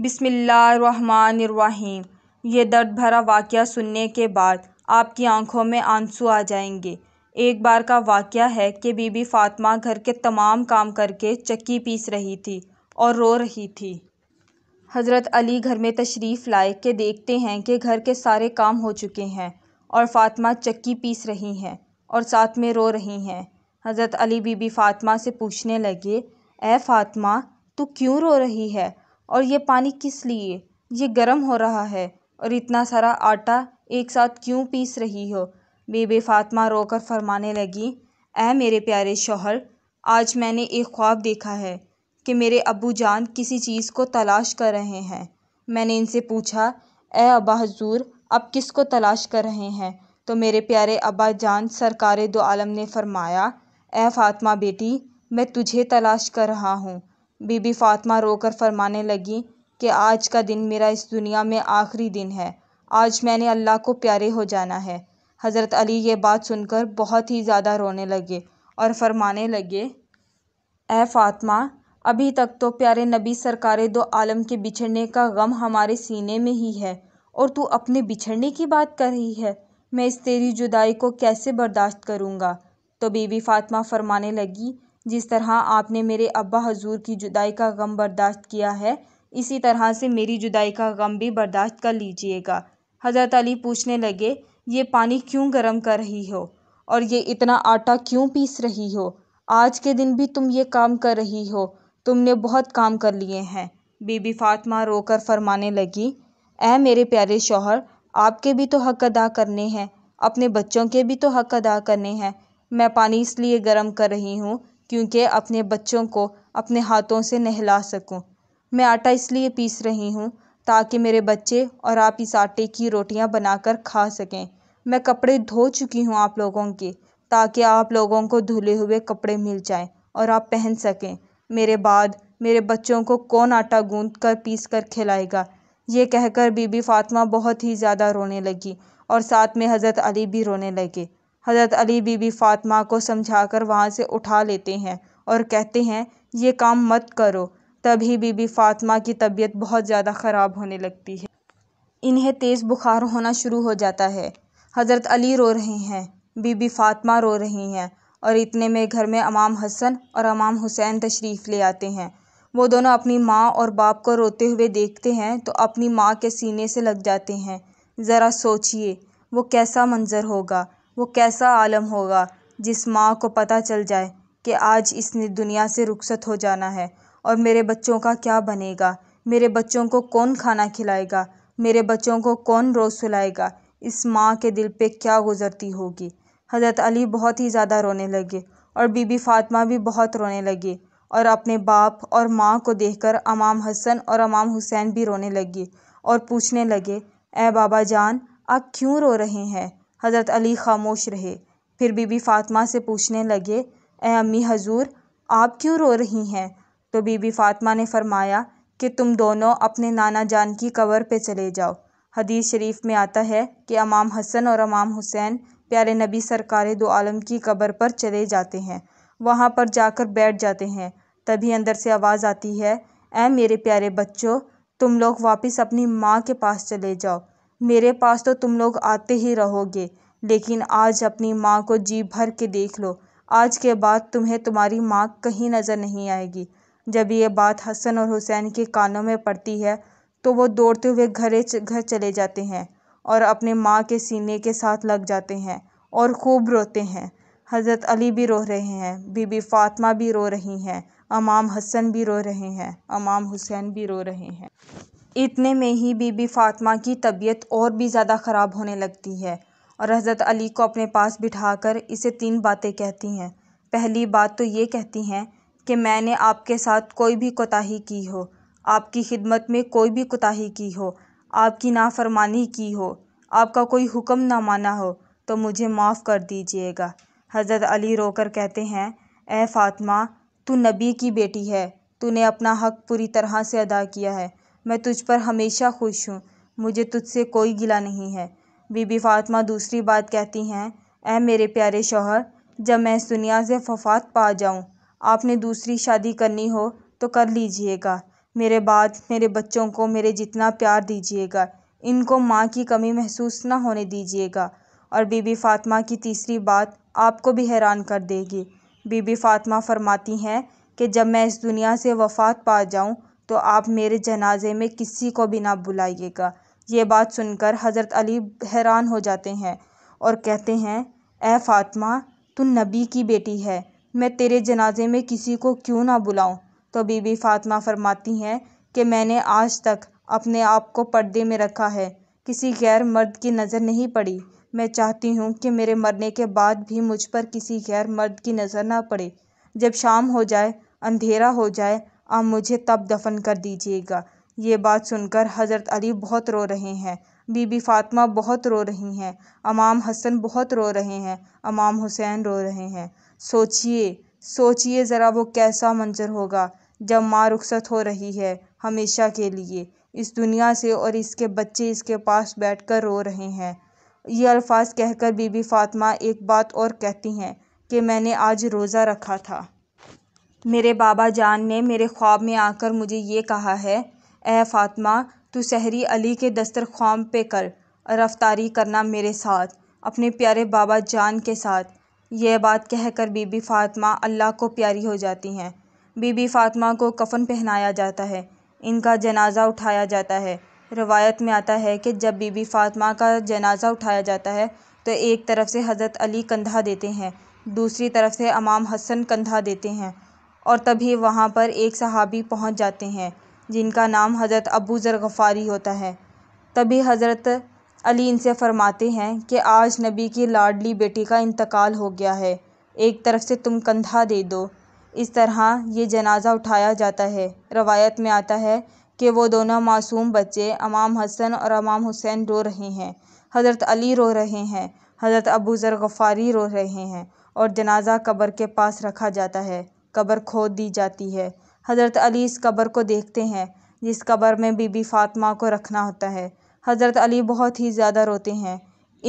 बिस्मिल्लाहिर्रहमानिर्रहीम ये दर्द भरा वाक़ सुनने के बाद आपकी आंखों में आंसू आ जाएंगे एक बार का वाक़ है कि बीबी फ़ातिमा घर के तमाम काम करके चक्की पीस रही थी और रो रही थी हज़रत अली घर में तशरीफ़ लाए के देखते हैं कि घर के सारे काम हो चुके हैं और फ़ातिमा चक्की पीस रही हैं और साथ में रो रही हैं हज़रत अली बीबी फ़ातिमा से पूछने लगे ए फ़ातिमा तू क्यों रो रही है और ये पानी किस लिए ये गर्म हो रहा है और इतना सारा आटा एक साथ क्यों पीस रही हो बेबे फ़ातिमा रोकर फरमाने लगी ऐ मेरे प्यारे शौहर आज मैंने एक ख्वाब देखा है कि मेरे अबू जान किसी चीज़ को तलाश कर रहे हैं मैंने इनसे पूछा ऐ अबा हजूर आप किस को तलाश कर रहे हैं तो मेरे प्यारे अबा जान सरकार दो आलम ने फरमाया ए फातमा बेटी मैं तुझे तलाश कर रहा हूँ बीबी फ़ातिमा रोकर फरमाने लगी कि आज का दिन मेरा इस दुनिया में आखिरी दिन है आज मैंने अल्लाह को प्यारे हो जाना है हज़रत अली ये बात सुनकर बहुत ही ज़्यादा रोने लगे और फरमाने लगे ए फातमा अभी तक तो प्यारे नबी सरकार दो आलम के बिछड़ने का गम हमारे सीने में ही है और तू अपने बिछड़ने की बात कर रही है मैं इस तेरी जुदाई को कैसे बर्दाश्त करूँगा तो बीबी फातमा फरमाने लगी जिस तरह आपने मेरे अब्बा हजूर की जुदाई का गम बर्दाश्त किया है इसी तरह से मेरी जुदाई का गम भी बर्दाश्त कर लीजिएगा हज़रत अली पूछने लगे ये पानी क्यों गर्म कर रही हो और ये इतना आटा क्यों पीस रही हो आज के दिन भी तुम ये काम कर रही हो तुमने बहुत काम कर लिए हैं बीबी फातमा रोकर फरमाने लगी ए मेरे प्यारे शौहर आपके भी तो हक अदा करने हैं अपने बच्चों के भी तो हक अदा करने हैं मैं पानी इसलिए गर्म कर रही हूँ क्योंकि अपने बच्चों को अपने हाथों से नहला सकूँ मैं आटा इसलिए पीस रही हूँ ताकि मेरे बच्चे और आप इस आटे की रोटियाँ बनाकर खा सकें मैं कपड़े धो चुकी हूँ आप लोगों के ताकि आप लोगों को धुले हुए कपड़े मिल जाएँ और आप पहन सकें मेरे बाद मेरे बच्चों को कौन आटा गूँध कर पीस कर खिलाएगा ये कहकर बीबी फ़ातिमा बहुत ही ज़्यादा रोने लगी और साथ में हज़रत अली भी रोने लगे हज़रत अली बीबी फातमा को समझाकर वहाँ से उठा लेते हैं और कहते हैं ये काम मत करो तभी बीबी फातमा की तबीयत बहुत ज़्यादा ख़राब होने लगती है इन्हें तेज़ बुखार होना शुरू हो जाता है हज़रत अली रो रहे हैं बीबी फातमा रो रही हैं और इतने में घर में अमाम हसन और अमाम हुसैन तशरीफ़ ले आते हैं वो दोनों अपनी माँ और बाप को रोते हुए देखते हैं तो अपनी माँ के सीने से लग जाते हैं ज़रा सोचिए वो कैसा मंज़र होगा वो कैसा आलम होगा जिस माँ को पता चल जाए कि आज इसने दुनिया से रुखसत हो जाना है और मेरे बच्चों का क्या बनेगा मेरे बच्चों को कौन खाना खिलाएगा मेरे बच्चों को कौन रोज़ सुलाएगा इस माँ के दिल पे क्या गुज़रती होगी हज़रत अली बहुत ही ज़्यादा रोने लगे और बीबी फातमा भी बहुत रोने लगी और अपने बाप और माँ को देखकर अमाम हसन और अमाम हुसैन भी रोने लगे और पूछने लगे ए बाबा जान आप क्यों रो रहे हैं हज़रत अली खामोश रहे फिर बीबी फातमा से पूछने लगे ए अम्मी हज़ूर आप क्यों रो रही हैं तो बीबी फातमा ने फ़रमाया कि तुम दोनों अपने नाना जान की कवर पे चले जाओ हदीस शरीफ में आता है कि इमाम हसन और अमाम हुसैन प्यारे नबी सरकार दो आलम की कबर पर चले जाते हैं वहाँ पर जाकर बैठ जाते हैं तभी अंदर से आवाज़ आती है ए मेरे प्यारे बच्चों तुम लोग वापस अपनी माँ के पास चले जाओ मेरे पास तो तुम लोग आते ही रहोगे लेकिन आज अपनी माँ को जी भर के देख लो आज के बाद तुम्हें तुम्हारी माँ कहीं नज़र नहीं आएगी जब ये बात हसन और हुसैन के कानों में पड़ती है तो वो दौड़ते हुए घरे घर चले जाते हैं और अपने माँ के सीने के साथ लग जाते हैं और खूब रोते हैं हज़रत अली भी रो रहे हैं बीबी फातमा भी रो रही हैं अमाम हसन भी रो रहे हैं अमाम हुसैन भी रो रहे हैं इतने में ही बीबी फ़ातिमा की तबीयत और भी ज़्यादा ख़राब होने लगती है और हज़रत अली को अपने पास बिठाकर इसे तीन बातें कहती हैं पहली बात तो ये कहती हैं कि मैंने आपके साथ कोई भी कोताही की हो आपकी खिदमत में कोई भी कोताही की हो आपकी नाफरमानी की हो आपका कोई हुक्म ना माना हो तो मुझे माफ़ कर दीजिएगा हज़रत अली रोकर कहते हैं ए फातमा तू नबी की बेटी है तूने अपना हक पूरी तरह से अदा किया है मैं तुझ पर हमेशा खुश हूँ मुझे तुझसे कोई गिला नहीं है बीबी फ़ातिमा दूसरी बात कहती हैं ऐ मेरे प्यारे शौहर जब मैं इस दुनिया से फफात पा जाऊँ आपने दूसरी शादी करनी हो तो कर लीजिएगा मेरे बाद मेरे बच्चों को मेरे जितना प्यार दीजिएगा इनको माँ की कमी महसूस ना होने दीजिएगा और बीबी फ़ातिमा की तीसरी बात आपको भी हैरान कर देगी बीबी फ़ातिमा फ़रमाती हैं कि जब मैं इस दुनिया से वफ़ात पा जाऊँ तो आप मेरे जनाज़े में किसी को भी ना बुलाइएगा ये बात सुनकर हज़रत अली हैरान हो जाते हैं और कहते हैं ए फ़ातिमा तू नबी की बेटी है मैं तेरे जनाज़े में किसी को क्यों ना बुलाऊं तो बीबी फातमा फ़रमाती हैं कि मैंने आज तक अपने आप को पर्दे में रखा है किसी गैर मर्द की नज़र नहीं पड़ी मैं चाहती हूँ कि मेरे मरने के बाद भी मुझ पर किसी गैर मर्द की नज़र ना पड़े जब शाम हो जाए अंधेरा हो जाए आप मुझे तब दफ़न कर दीजिएगा ये बात सुनकर हज़रत अली बहुत रो रहे हैं बीबी फ़ातिमा बहुत रो रही हैं अमाम हसन बहुत रो रहे हैं अमाम हुसैन रो रहे हैं सोचिए सोचिए ज़रा वो कैसा मंज़र होगा जब माँ रुखसत हो रही है हमेशा के लिए इस दुनिया से और इसके बच्चे इसके पास बैठकर रो रहे हैं ये अल्फाज कहकर बीबी फ़ातिमा एक बात और कहती हैं कि मैंने आज रोज़ा रखा था मेरे बाबा जान ने मेरे ख्वाब में आकर मुझे ये कहा है ए फातमा तू सहरी अली के दस्तरख्वाम पे कर रफ्तारी करना मेरे साथ अपने प्यारे बाबा जान के साथ यह बात कहकर बीबी फातमा अल्लाह को प्यारी हो जाती हैं बीबी फातमा को कफ़न पहनाया जाता है इनका जनाजा उठाया जाता है रवायत में आता है कि जब बीबी फ़ातिमा का जनाजा उठाया जाता है तो एक तरफ़ से हज़रत अली कंधा देते हैं दूसरी तरफ से अमाम हसन कंधा देते हैं और तभी वहाँ पर एक सहाबी पहुँच जाते हैं जिनका नाम हज़रत अबू ज़र गफ़ारी होता है तभी हज़रत अली इनसे फ़रमाते हैं कि आज नबी की लाडली बेटी का इंतकाल हो गया है एक तरफ़ से तुम कंधा दे दो इस तरह ये जनाजा उठाया जाता है रवायत में आता है कि वो दोनों मासूम बच्चे अमाम हसन और अमाम हुसैन रो रहे हैं हज़रत अली रो रहे हैं हज़रत अबू ज़र गफ़ारी रो रहे हैं और जनाजा कब्र के पास रखा जाता है कब्र खोद दी जाती है हज़रत अली इस कब्र को देखते हैं जिस कब्र में बीबी फ़ातिमा को रखना होता है हज़रत अली बहुत ही ज़्यादा रोते हैं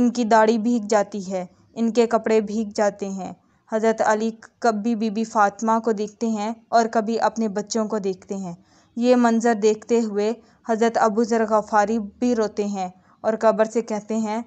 इनकी दाढ़ी भीग जाती है इनके कपड़े भीग जाते हैं हज़रत अली कभी बीबी फ़ातिमा को देखते हैं और कभी अपने बच्चों को देखते हैं ये मंज़र देखते हुए हज़रत अबू ज़र गफ़ारी भी रोते हैं और कब्र से कहते हैं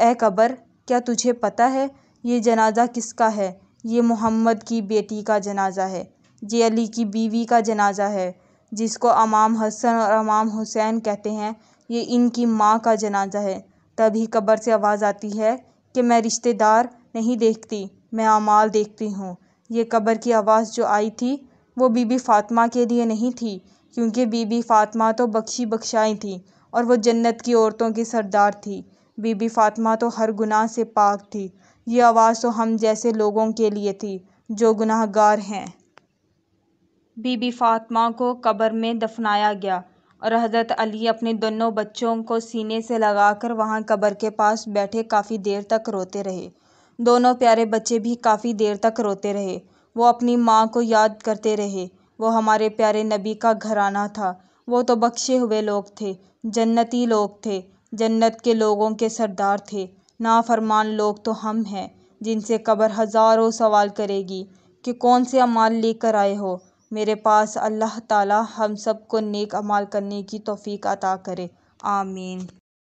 ए कब्र क्या तुझे पता है ये जनाजा किसका है ये मोहम्मद की बेटी का जनाज़ा है ये अली की बीवी का जनाज़ा है जिसको अमाम हसन और अमाम हुसैन कहते हैं ये इनकी माँ का जनाज़ा है तभी कब्र से आवाज़ आती है कि मैं रिश्तेदार नहीं देखती मैं अमाल देखती हूँ ये कब्र की आवाज़ जो आई थी वो बीबी फ़ातिमा के लिए नहीं थी क्योंकि बीबी फ़ातिमा तो बख्शी बख्शाई थी और वो जन्नत की औरतों की सरदार थी बीबी फ़ातिमा तो हर गुनाह से पाक थी ये आवाज़ तो हम जैसे लोगों के लिए थी जो गुनाहगार हैं बीबी फातमा को कब्र में दफनाया गया और हज़रत अली अपने दोनों बच्चों को सीने से लगाकर वहाँ कब्र के पास बैठे काफ़ी देर तक रोते रहे दोनों प्यारे बच्चे भी काफ़ी देर तक रोते रहे वो अपनी माँ को याद करते रहे वो हमारे प्यारे नबी का घराना था वो तो बख्शे हुए लोग थे जन्नती लोग थे जन्नत के लोगों के सरदार थे नाफरमान लोग तो हम हैं जिनसे कबर हज़ारों सवाल करेगी कि कौन से अमाल लेकर आए हो मेरे पास अल्लाह ताला हम सब को नेक अमाल करने की तौफ़ीक अता करे आमीन